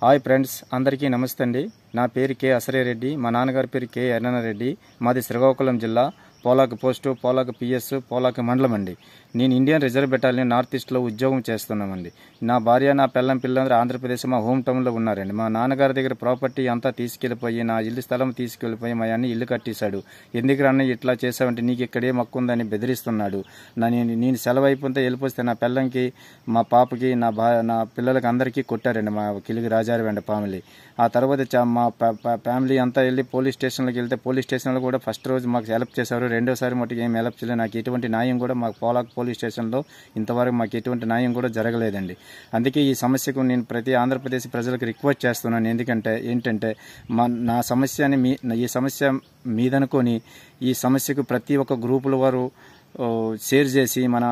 hi friends అందరికీ నమస్తే అండి నా పేరు కే అసరే రెడ్డి మా నాన్నగారి పేరు కే రెడ్డి మాది శ్రీకాకుళం జిల్లా పోలాక్ పోస్టు పోలాక్ పిఎస్ పోలాక్ మండలం అండి నేను ఇండియన్ రిజర్వ్ బెటాలియన్ నార్త్ ఈస్ట్లో ఉద్యోగం చేస్తున్నామండి నా భార్య నా పిల్లం పిల్లలందరూ ఆంధ్రప్రదేశ్ మా హోమ్ టౌన్లో ఉన్నారండి మా నాన్నగారి దగ్గర ప్రాపర్టీ అంతా తీసుకెళ్ళిపోయి నా ఇల్లు స్థలం తీసుకెళ్ళిపోయి మా అన్ని ఇల్లు కట్టేశాడు ఎందుకు రన్న ఇట్లా చేసావంటే నీకు ఇక్కడే మక్కుందని బెదిరిస్తున్నాడు నా నేను నేను సెలవు అయిపోతే వెళ్ళిపోతే నా పిల్లంకి మా పాపకి నా బా నా పిల్లలకి అందరికీ కొట్టారండి మా కిలిగి రాజారవండి ఫ్యామిలీ ఆ తర్వాత మా ఫ్యామిలీ అంతా వెళ్ళి పోలీస్ స్టేషన్లోకి వెళ్తే పోలీస్ స్టేషన్లో కూడా ఫస్ట్ రోజు మాకు హెల్ప్ చేశారు రెండోసారి మటుకు ఏం హెల్ప్ చేయలేదు నాకు ఎటువంటి న్యాయం కూడా మాకు పోలాక్ పోలీస్ స్టేషన్లో ఇంతవరకు మాకు ఎటువంటి న్యాయం కూడా జరగలేదండి అందుకే ఈ సమస్యకు నేను ప్రతి ఆంధ్రప్రదేశ్ ప్రజలకు రిక్వెస్ట్ చేస్తున్నాను ఎందుకంటే ఏంటంటే మా నా సమస్యని మీ ఈ సమస్య మీదనుకొని ఈ సమస్యకు ప్రతి ఒక్క గ్రూపుల వారు షేర్ చేసి మన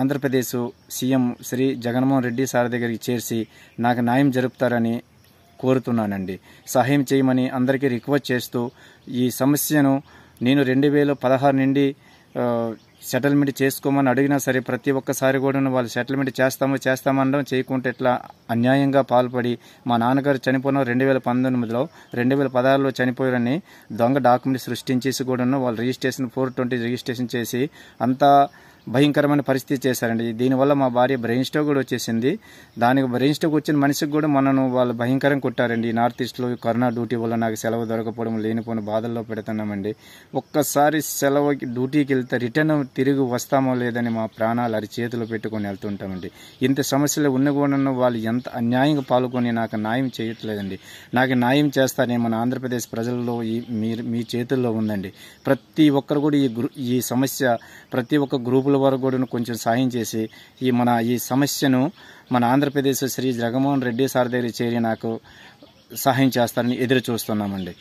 ఆంధ్రప్రదేశ్ సీఎం శ్రీ జగన్మోహన్ రెడ్డి సార్ దగ్గరికి చేర్చి నాకు న్యాయం జరుపుతారని కోరుతున్నానండి సహాయం చేయమని అందరికీ రిక్వెస్ట్ చేస్తూ ఈ సమస్యను నేను రెండు వేల పదహారు నుండి సెటిల్మెంట్ చేసుకోమని అడిగినా సరే ప్రతి ఒక్కసారి కూడా వాళ్ళు సెటిల్మెంట్ చేస్తాము చేస్తామనడం చేయకుంటే ఎట్లా అన్యాయంగా పాల్పడి మా నాన్నగారు చనిపోయిన రెండు వేల పంతొమ్మిదిలో రెండు వేల పదహారులో చనిపోయారని దొంగ డాక్యుమెంట్ సృష్టించేసి కూడా వాళ్ళు రిజిస్ట్రేషన్ ఫోర్ ట్వంటీ రిజిస్ట్రేషన్ చేసి అంతా భయంకరమైన పరిస్థితి చేశారండి దీనివల్ల మా భార్య బ్రెయిన్ స్ట్రోక్ కూడా వచ్చేసింది దానికి బ్రెయిన్ స్ట్రోక్ వచ్చిన మనిషికి కూడా మనను వాళ్ళు భయంకరం కొట్టారండి నార్త్ ఈస్ట్లో కరోనా డ్యూటీ వల్ల నాకు సెలవు దొరకపోవడం లేనిపోయిన బాధల్లో పెడుతున్నామండి ఒక్కసారి సెలవుకి డ్యూటీకి వెళ్తే రిటర్న్ తిరిగి వస్తామో లేదని మా ప్రాణాలు అరి చేతిలో పెట్టుకొని వెళ్తుంటామండి ఇంత సమస్యలు ఉన్న కూడా వాళ్ళు ఎంత అంత అన్యాయంగా పాల్గొని నాకు న్యాయం చేయట్లేదండి నాకు న్యాయం చేస్తానే మన ఆంధ్రప్రదేశ్ ప్రజల్లో ఈ మీరు మీ చేతుల్లో ఉందండి ప్రతి ఒక్కరు కూడా ఈ ఈ సమస్య ప్రతి ఒక్క గ్రూపుల వారు కూడా కొంచెం సాయం చేసి ఈ మన ఈ సమస్యను మన ఆంధ్రప్రదేశ్ శ్రీ జగన్మోహన్ రెడ్డి సార్ దగ్గర చేరి నాకు సహాయం చేస్తారని ఎదురు చూస్తున్నామండి